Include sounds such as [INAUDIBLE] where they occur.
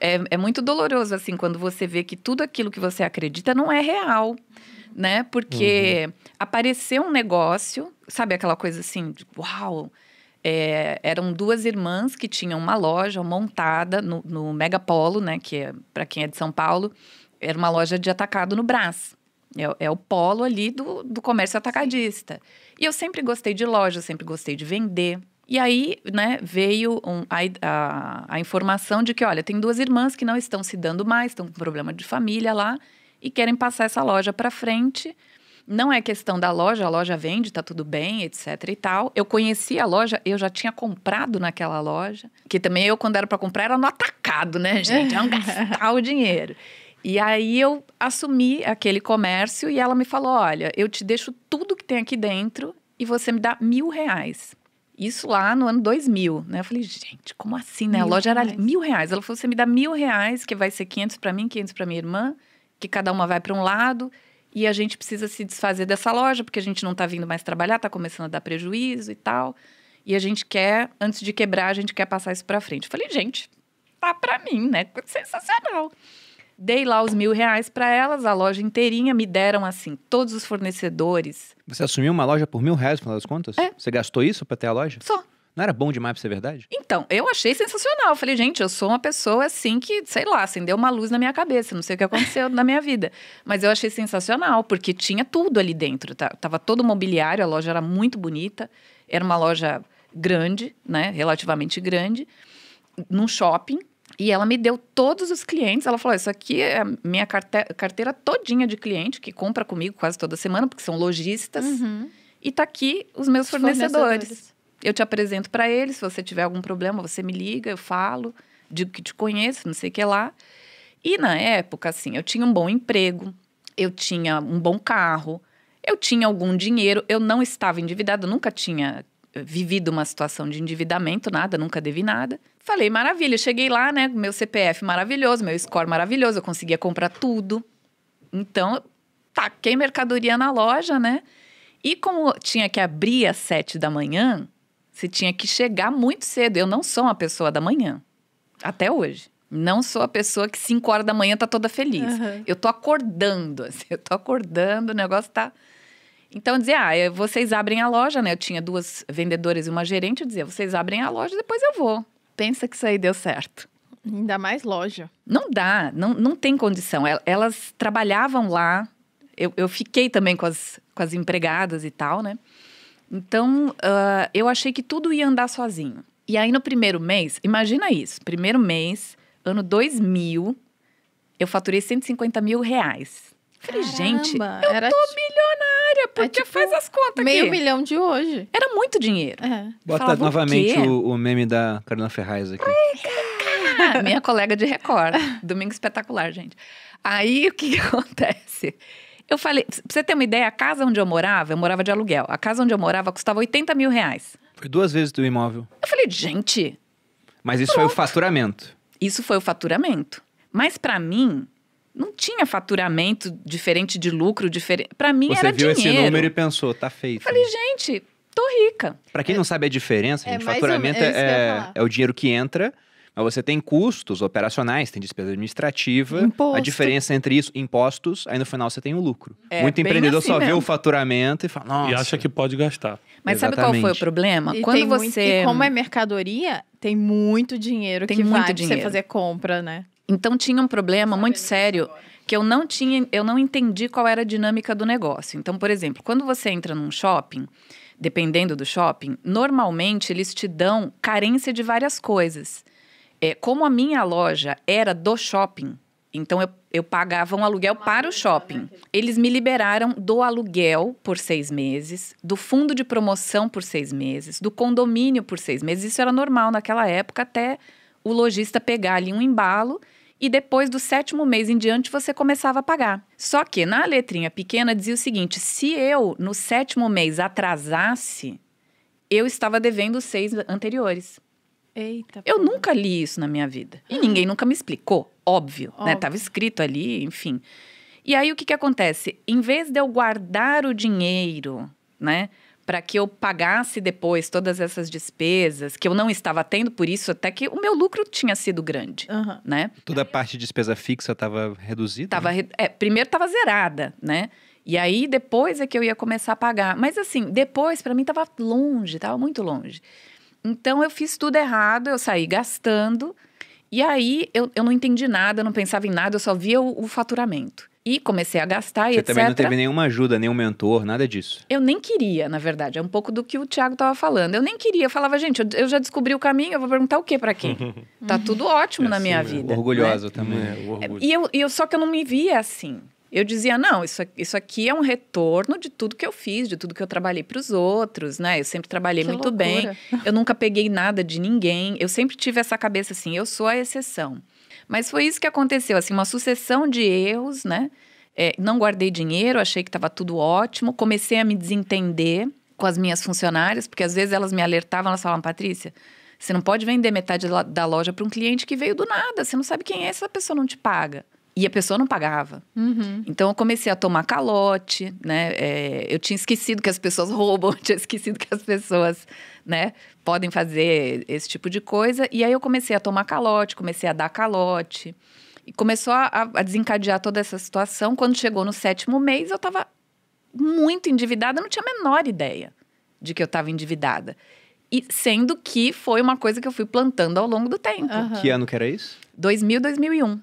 é, é muito doloroso, assim, quando você vê que tudo aquilo que você acredita não é real né? Porque uhum. apareceu um negócio, sabe aquela coisa assim, de, uau! É, eram duas irmãs que tinham uma loja montada no, no Megapolo, né? Que é, para quem é de São Paulo, era uma loja de atacado no Brás. É, é, o polo ali do, do comércio atacadista. E eu sempre gostei de loja, sempre gostei de vender. E aí, né, veio um, a, a, a, informação de que, olha, tem duas irmãs que não estão se dando mais, estão com problema de família lá e querem passar essa loja para frente. Não é questão da loja, a loja vende, tá tudo bem, etc e tal. Eu conheci a loja, eu já tinha comprado naquela loja, que também eu, quando era para comprar, era no atacado, né, [LAUGHS] gente? É um gastar o dinheiro. E aí eu assumi aquele comércio e ela me falou: olha, eu te deixo tudo que tem aqui dentro e você me dá mil reais. Isso lá no ano 2000, né? Eu falei, gente, como assim, né? Mil a loja reais. era mil reais. Ela falou, você me dá mil reais, que vai ser 500 para mim, 500 para minha irmã, que cada uma vai para um lado, e a gente precisa se desfazer dessa loja, porque a gente não está vindo mais trabalhar, está começando a dar prejuízo e tal. E a gente quer, antes de quebrar, a gente quer passar isso para frente. Eu falei, gente, tá para mim, né? Sensacional. Dei lá os mil reais para elas, a loja inteirinha, me deram assim, todos os fornecedores. Você assumiu uma loja por mil reais, no final das contas? É. Você gastou isso para ter a loja? Só. Não era bom demais pra ser verdade? Então, eu achei sensacional. Falei, gente, eu sou uma pessoa assim que, sei lá, acendeu uma luz na minha cabeça. Não sei o que aconteceu [LAUGHS] na minha vida. Mas eu achei sensacional, porque tinha tudo ali dentro. Tá? Tava todo mobiliário, a loja era muito bonita. Era uma loja grande, né? Relativamente grande. Num shopping. E ela me deu todos os clientes. Ela falou: Isso aqui é a minha carteira, carteira todinha de cliente que compra comigo quase toda semana, porque são lojistas. Uhum. E tá aqui os meus os fornecedores. fornecedores. Eu te apresento para eles. Se você tiver algum problema, você me liga, eu falo, digo que te conheço, não sei o que lá. E na época, assim, eu tinha um bom emprego, eu tinha um bom carro, eu tinha algum dinheiro, eu não estava endividada, nunca tinha eh, vivido uma situação de endividamento, nada, nunca devi nada. Falei, maravilha. Cheguei lá, né? Meu CPF maravilhoso, meu score maravilhoso, eu conseguia comprar tudo. Então, taquei mercadoria na loja, né? E como tinha que abrir às sete da manhã, você tinha que chegar muito cedo. Eu não sou uma pessoa da manhã, até hoje. Não sou a pessoa que cinco horas da manhã tá toda feliz. Uhum. Eu tô acordando, [LAUGHS] assim, eu tô acordando, o negócio tá. Então, eu dizia, ah, vocês abrem a loja, né? Eu tinha duas vendedoras e uma gerente, eu dizia, vocês abrem a loja, depois eu vou pensa que isso aí deu certo. Ainda mais loja. Não dá, não, não tem condição. Elas trabalhavam lá, eu, eu fiquei também com as, com as empregadas e tal, né? Então, uh, eu achei que tudo ia andar sozinho. E aí, no primeiro mês, imagina isso: primeiro mês, ano 2000, eu faturei 150 mil reais. Falei, Caramba, gente, eu era... tô milionária! Olha, é porque é tipo faz as contas meio aqui. Meio milhão de hoje. Era muito dinheiro. É. Bota Falava novamente o, o, o, meme da Carolina Ferraz aqui. Ai, Minha colega de Record. [LAUGHS] Domingo espetacular, gente. Aí o que, que [LAUGHS] acontece? Eu falei, pra você ter uma ideia, a casa onde eu morava, eu morava de aluguel. A casa onde eu morava custava 80 mil reais. Foi duas vezes do imóvel. Eu falei, gente. Mas isso pronto. foi o faturamento. Isso foi o faturamento. Mas para mim, não tinha faturamento diferente de lucro diferente. Para mim Você era dinheiro. Você viu esse número e pensou, tá feito. Falei, né? gente, tô rica. Para quem é, não sabe a diferença, é faturamento é, é, é, o dinheiro que entra, mas você tem custos operacionais, tem despesa administrativa, Imposto. a diferença entre isso, impostos, aí no final você tem o lucro. É, muito empreendedor assim só mesmo. vê o faturamento e fala, nossa. E acha que pode gastar. Mas Exatamente. sabe qual foi o problema? E Quando você muito, como é mercadoria, tem muito dinheiro tem que muito vai dinheiro. você fazer compra, né? Então tinha um problema muito sério que eu não tinha, eu não entendi qual era a dinâmica do negócio. Então, por exemplo, quando você entra num shopping, dependendo do shopping, normalmente eles te dão carência de várias coisas. É, como a minha loja era do shopping, então eu, eu pagava um aluguel para o né, shopping. Eles me liberaram do aluguel por seis meses, do fundo de promoção por seis meses, do condomínio por seis meses. Isso era normal naquela época, até o lojista pegar ali um embalo e depois do sétimo mês em diante você começava a pagar. Só que na letrinha pequena dizia o seguinte: se eu no sétimo mês atrasasse, eu estava devendo os seis anteriores. Eita. Eu nunca li isso na minha vida. E ah. ninguém nunca me explicou, óbvio, né? óbvio. né? Tava escrito ali, enfim. E aí o que que acontece? Em vez de eu guardar o dinheiro, né? para que eu pagasse depois todas essas despesas que eu não estava tendo, por isso até que o meu lucro tinha sido grande, uhum. né? Toda a parte de despesa fixa estava reduzida? Tava, né? é, primeiro estava zerada, né? E aí depois é que eu ia começar a pagar. Mas assim, depois para mim estava longe, estava muito longe. Então eu fiz tudo errado, eu saí gastando. E aí eu, eu não entendi nada, eu não pensava em nada, eu só via o, o faturamento. E comecei a gastar e Você também não teve nenhuma ajuda, nenhum mentor, nada disso. Eu nem queria, na verdade. É um pouco do que o Thiago estava falando. Eu nem queria. Eu falava, gente, eu já descobri o caminho, eu vou perguntar o que para quem? [LAUGHS] tá tudo ótimo é na assim, minha vida. orgulhosa né? também. É, e eu, eu, só que eu não me via assim eu dizia, não, isso, isso aqui é um retorno de tudo que eu fiz, de tudo que eu trabalhei para os outros, né? Eu sempre trabalhei que muito loucura. bem, [LAUGHS] eu nunca peguei nada de ninguém, eu sempre tive essa cabeça assim, eu sou a exceção. Mas foi isso que aconteceu, assim, uma sucessão de erros, né? É, não guardei dinheiro, achei que estava tudo ótimo, comecei a me desentender com as minhas funcionárias, porque às vezes elas me alertavam, elas falavam, Patrícia, você não pode vender metade da loja para um cliente que veio do nada, você não sabe quem é, essa pessoa não te paga. E a pessoa não pagava. Uhum. Então eu comecei a tomar calote, né? É, eu tinha esquecido que as pessoas [LAUGHS] roubam, tinha esquecido que as pessoas, né, podem fazer esse tipo de coisa. E aí eu comecei a tomar calote, comecei a dar calote. E começou a, a desencadear toda essa situação. Quando chegou no sétimo mês, eu estava muito endividada, não tinha a menor ideia de que eu estava endividada. E sendo que foi uma coisa que eu fui plantando ao longo do tempo. Uhum. Que ano que era isso? 2000, 2001.